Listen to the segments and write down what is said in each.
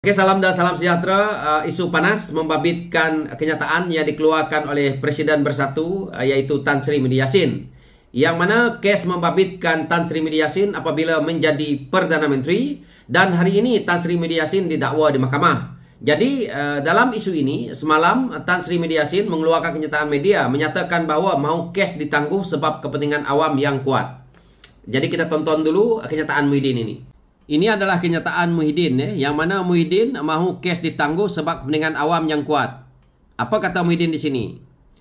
Oke, salam dan salam sejahtera. Uh, isu panas membabitkan kenyataan yang dikeluarkan oleh Presiden Bersatu uh, iaitu Tan Sri Muhyiddin Yassin. Yang mana kes membabitkan Tan Sri Muhyiddin Yassin apabila menjadi Perdana Menteri dan hari ini Tan Sri Muhyiddin Yassin didakwa di mahkamah. Jadi uh, dalam isu ini semalam Tan Sri Muhyiddin Yassin mengeluarkan kenyataan media menyatakan bahawa mahu kes ditangguh sebab kepentingan awam yang kuat. Jadi kita tonton dulu kenyataan Muhyiddin ini. Ini adalah kenyataan Muhyiddin eh, yang mana Muhyiddin mahu kes ditangguh sebab kepentingan awam yang kuat. Apa kata Muhyiddin di sini?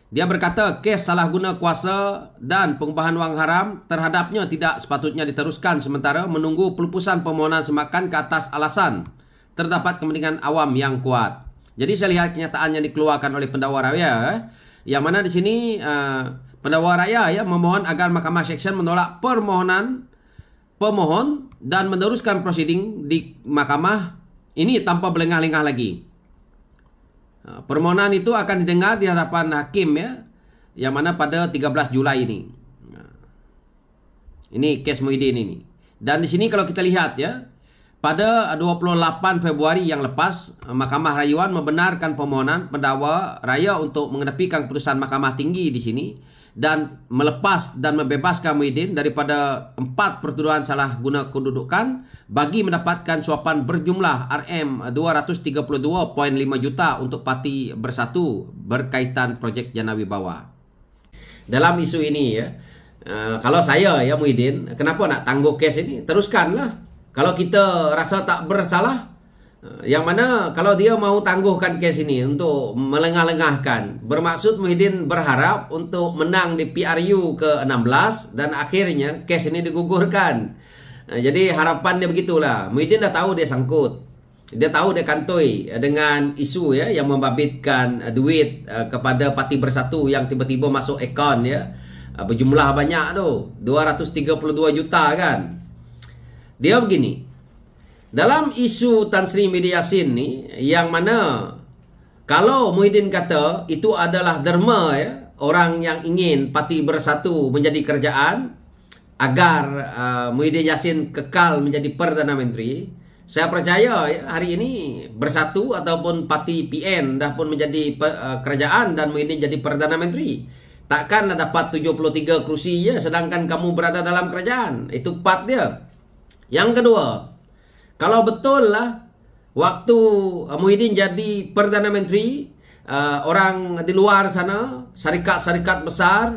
Dia berkata kes salah guna kuasa dan pengubahan wang haram terhadapnya tidak sepatutnya diteruskan sementara menunggu pelupusan permohonan semakan ke atas alasan terdapat kepentingan awam yang kuat. Jadi saya lihat kenyataan yang dikeluarkan oleh pendakwa raya eh, yang mana di sini eh, pendakwa raya ya memohon agar mahkamah seksyen menolak permohonan pemohon dan meneruskan proceeding di mahkamah ini tanpa berlengah-lengah lagi. Ha, permohonan itu akan didengar di hadapan hakim ya, yang mana pada 13 Julai ini. Ha. Ini kes Muhyiddin ini. Dan di sini kalau kita lihat ya, pada 28 Februari yang lepas, Mahkamah Rayuan membenarkan permohonan pendakwa raya untuk mengenepikan putusan Mahkamah Tinggi di sini dan melepas dan membebaskan Muhyiddin daripada empat pertuduhan salah guna kedudukan bagi mendapatkan suapan berjumlah RM232.5 juta untuk parti bersatu berkaitan projek Janawi Bawah. Dalam isu ini ya, eh, kalau saya ya Muhyiddin, kenapa nak tangguh kes ini? Teruskanlah. Kalau kita rasa tak bersalah, Eh, yang mana kalau dia mau tangguhkan kes ini untuk melengah-lengahkan Bermaksud Muhyiddin berharap untuk menang di PRU ke-16 Dan akhirnya kes ini digugurkan eh, Jadi harapan dia begitulah Muhyiddin dah tahu dia sangkut Dia tahu dia kantoi dengan isu ya yang membabitkan duit eh, kepada parti bersatu yang tiba-tiba masuk akaun ya Berjumlah banyak tu 232 juta kan Dia begini dalam isu Tan Sri Mediasin ni yang mana kalau Muhyiddin kata itu adalah derma ya orang yang ingin parti bersatu menjadi kerjaan agar uh, Muhyiddin Yassin kekal menjadi Perdana Menteri saya percaya ya, hari ini bersatu ataupun parti PN dah pun menjadi uh, kerajaan dan Muhyiddin jadi Perdana Menteri. Takkanlah dapat 73 kerusi ya sedangkan kamu berada dalam kerajaan. Itu part dia. Yang kedua, kalau betul lah waktu Muhyiddin jadi Perdana Menteri, uh, orang di luar sana, syarikat-syarikat besar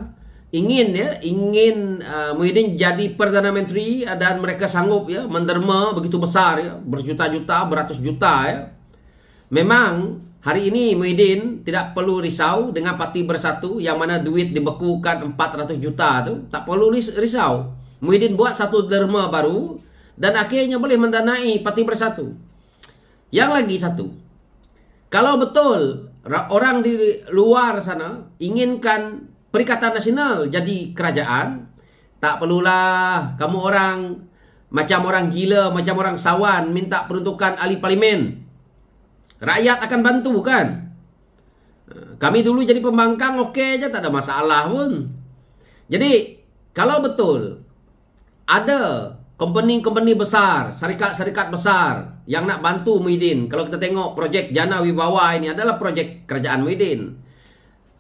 ingin ya, ingin uh, Muhyiddin jadi Perdana Menteri uh, dan mereka sanggup ya menderma begitu besar ya, berjuta-juta, beratus juta ya. Memang hari ini Muhyiddin tidak perlu risau dengan Parti Bersatu yang mana duit dibekukan 400 juta itu, tak perlu risau. Muhyiddin buat satu derma baru dan akhirnya boleh mendanai parti bersatu. Yang lagi satu, kalau betul orang di luar sana inginkan Perikatan Nasional jadi kerajaan, tak perlulah kamu orang macam orang gila, macam orang sawan minta peruntukan ahli parlimen. Rakyat akan bantu kan? Kami dulu jadi pembangkang oke okay aja tak ada masalah pun. Jadi kalau betul ada company-company besar, syarikat-syarikat besar yang nak bantu Muhyiddin. Kalau kita tengok projek Jana Wibawa ini adalah projek kerajaan Muhyiddin.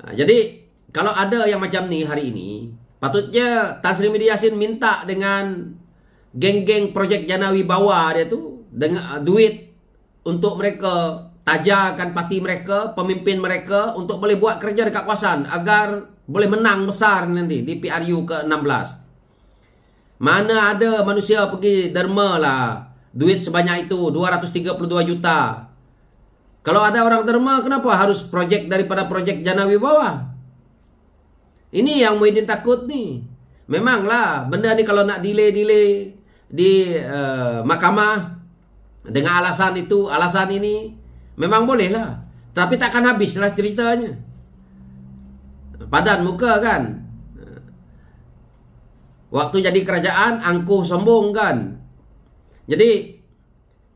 Ha, jadi, kalau ada yang macam ni hari ini, patutnya Tan Sri Media Yassin minta dengan geng-geng projek Jana Wibawa dia tu dengan uh, duit untuk mereka tajarkan parti mereka, pemimpin mereka untuk boleh buat kerja dekat kawasan agar boleh menang besar nanti di PRU ke-16. Mana ada manusia pergi derma lah Duit sebanyak itu 232 juta Kalau ada orang derma Kenapa harus projek daripada projek janawi bawah? Ini yang Muhyiddin takut ni Memanglah benda ni kalau nak delay-delay Di uh, mahkamah Dengan alasan itu Alasan ini Memang boleh lah Tapi takkan habislah ceritanya Padan muka kan Waktu jadi kerajaan, angkuh sombong kan? Jadi,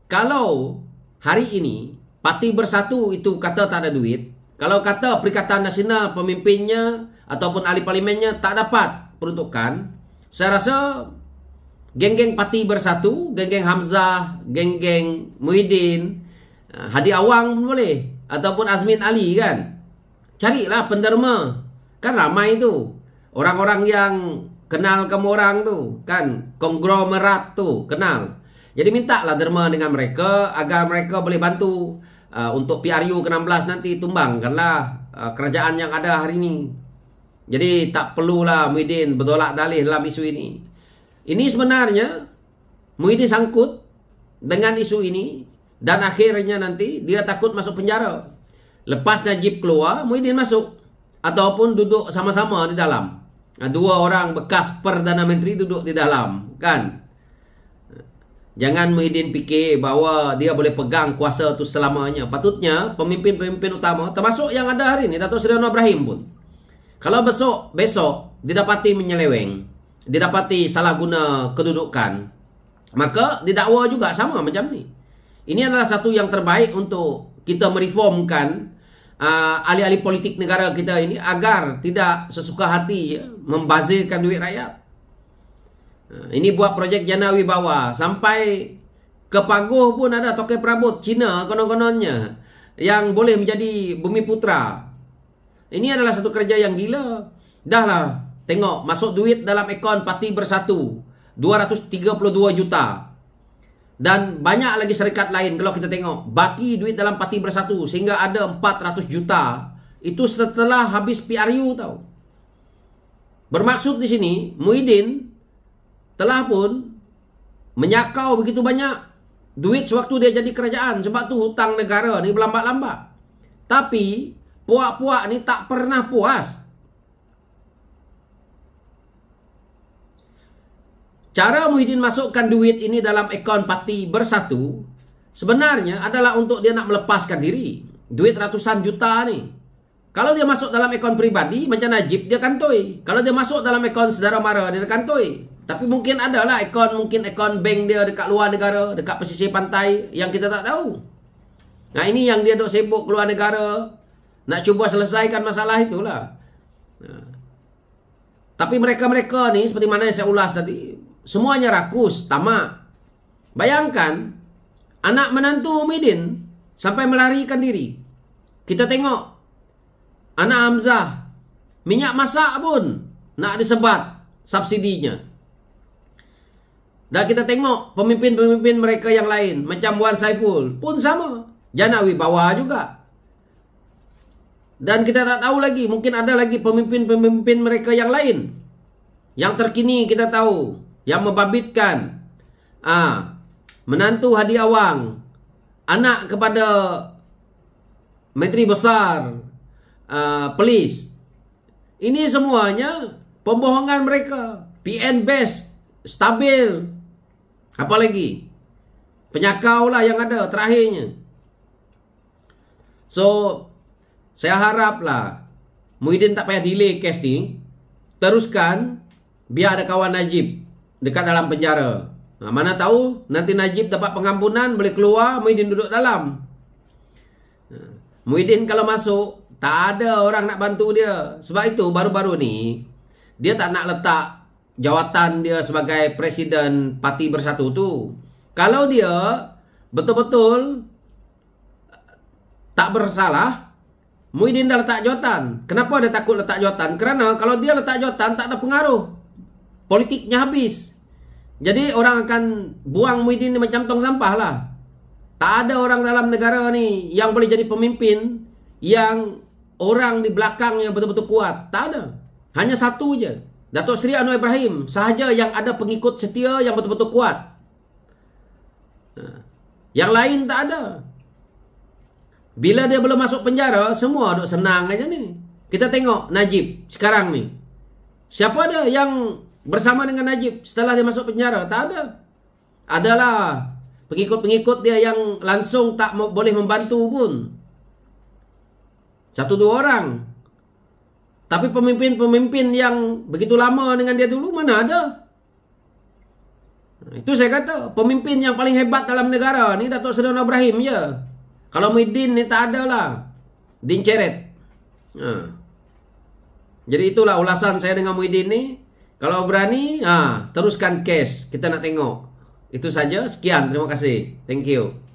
kalau hari ini parti bersatu itu kata tak ada duit, kalau kata Perikatan Nasional pemimpinnya ataupun ahli parlimennya tak dapat peruntukan, saya rasa geng-geng parti bersatu, geng-geng Hamzah, geng-geng Muhyiddin, eh, Hadi Awang pun boleh, ataupun Azmin Ali kan? Carilah penderma. Kan ramai itu. Orang-orang yang Kenal kamu orang tu kan konglomerat tu kenal. Jadi minta lah derma dengan mereka agar mereka boleh bantu uh, untuk PRU ke-16 nanti tumbangkanlah uh, kerajaan yang ada hari ini. Jadi tak perlulah Muhyiddin berdolak dalih dalam isu ini. Ini sebenarnya Muhyiddin sangkut dengan isu ini dan akhirnya nanti dia takut masuk penjara. Lepas Najib keluar, Muhyiddin masuk ataupun duduk sama-sama di dalam. Ah, dua orang bekas perdana menteri duduk di dalam kan jangan muhyiddin fikir bahawa dia boleh pegang kuasa itu selamanya patutnya pemimpin-pemimpin utama termasuk yang ada hari ini Datuk Seri Anwar Ibrahim pun kalau besok besok didapati menyeleweng didapati salah guna kedudukan maka didakwa juga sama macam ni ini adalah satu yang terbaik untuk kita mereformkan uh, ahli-ahli politik negara kita ini agar tidak sesuka hati ya, membazirkan duit rakyat. Ha, ini buat projek Jana Wibawa sampai ke Paguh pun ada toke perabot Cina konon-kononnya yang boleh menjadi bumi putra. Ini adalah satu kerja yang gila. Dahlah, tengok masuk duit dalam ekon Parti Bersatu 232 juta. Dan banyak lagi syarikat lain kalau kita tengok baki duit dalam Parti Bersatu sehingga ada 400 juta itu setelah habis PRU tau. Bermaksud di sini Muhyiddin telah pun menyakau begitu banyak duit sewaktu dia jadi kerajaan sebab tu hutang negara ni berlambat lambak Tapi puak-puak ni tak pernah puas. Cara Muhyiddin masukkan duit ini dalam akaun parti bersatu sebenarnya adalah untuk dia nak melepaskan diri. Duit ratusan juta ni kalau dia masuk dalam akaun pribadi macam Najib dia kantoi. Kalau dia masuk dalam akaun saudara mara dia kantoi. Tapi mungkin ada lah akaun mungkin akaun bank dia dekat luar negara, dekat pesisir pantai yang kita tak tahu. Nah ini yang dia dok sibuk keluar negara nak cuba selesaikan masalah itulah. Tapi mereka-mereka ni seperti mana yang saya ulas tadi, semuanya rakus, tamak. Bayangkan anak menantu Umidin sampai melarikan diri. Kita tengok Anak Hamzah Minyak masak pun Nak disebat Subsidinya Dan kita tengok Pemimpin-pemimpin mereka yang lain Macam Wan Saiful Pun sama Janawi bawah juga Dan kita tak tahu lagi Mungkin ada lagi pemimpin-pemimpin mereka yang lain Yang terkini kita tahu Yang membabitkan ah, Menantu Hadi Awang Anak kepada Menteri Besar uh, police. Ini semuanya pembohongan mereka. PN base stabil. Apalagi penyakau lah yang ada terakhirnya. So saya haraplah Muhyiddin tak payah delay casting. Teruskan biar ada kawan Najib dekat dalam penjara. Nah, mana tahu nanti Najib dapat pengampunan boleh keluar Muhyiddin duduk dalam. Ah, Muhyiddin kalau masuk tak ada orang nak bantu dia. Sebab itu baru-baru ni dia tak nak letak jawatan dia sebagai presiden parti bersatu tu. Kalau dia betul-betul tak bersalah, Muhyiddin dah letak jawatan. Kenapa dia takut letak jawatan? Kerana kalau dia letak jawatan tak ada pengaruh. Politiknya habis. Jadi orang akan buang Muhyiddin ni macam tong sampah lah. Tak ada orang dalam negara ni yang boleh jadi pemimpin yang orang di belakang yang betul-betul kuat. Tak ada. Hanya satu je. Datuk Seri Anwar Ibrahim sahaja yang ada pengikut setia yang betul-betul kuat. Ha. Yang lain tak ada. Bila dia belum masuk penjara, semua duk senang aja ni. Kita tengok Najib sekarang ni. Siapa ada yang bersama dengan Najib setelah dia masuk penjara? Tak ada. Adalah pengikut-pengikut dia yang langsung tak boleh membantu pun. Satu dua orang. Tapi pemimpin-pemimpin yang begitu lama dengan dia dulu mana ada? Nah, itu saya kata pemimpin yang paling hebat dalam negara ini Datuk Seri Anwar Ibrahim ya. Kalau Muhyiddin ni tak ada lah. Din Ceret. Ha. Jadi itulah ulasan saya dengan Muhyiddin ni. Kalau berani, ha, teruskan kes. Kita nak tengok. Itu saja. Sekian. Terima kasih. Thank you.